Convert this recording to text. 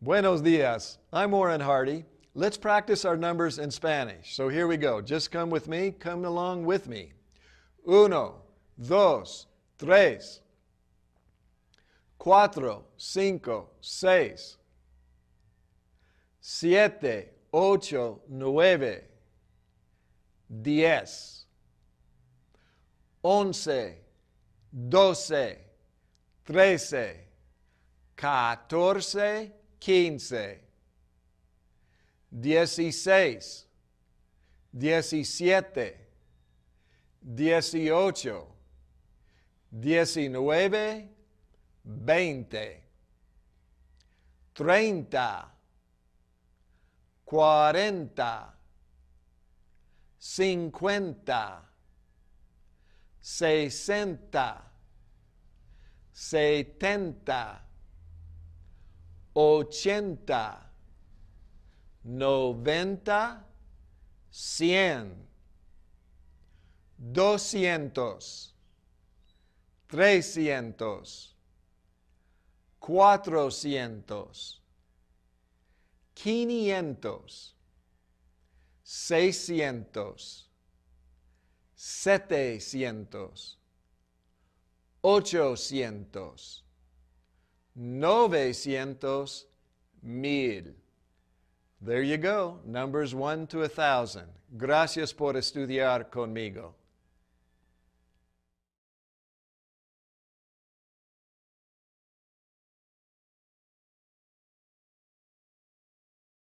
Buenos dias. I'm Warren Hardy. Let's practice our numbers in Spanish. So here we go. Just come with me. Come along with me. Uno, dos, tres. Cuatro, cinco, seis. Siete, ocho, nueve. Diez. Once, doce, trece, catorce, 15, 16, 17, 18, 19, 20, 30, 40, 50, 60, 70, 80, 90, 100, 200, 300, 400, 500, 600, 700, 800, novecientos mil. There you go, numbers 1 to a 1,000. Gracias por estudiar conmigo.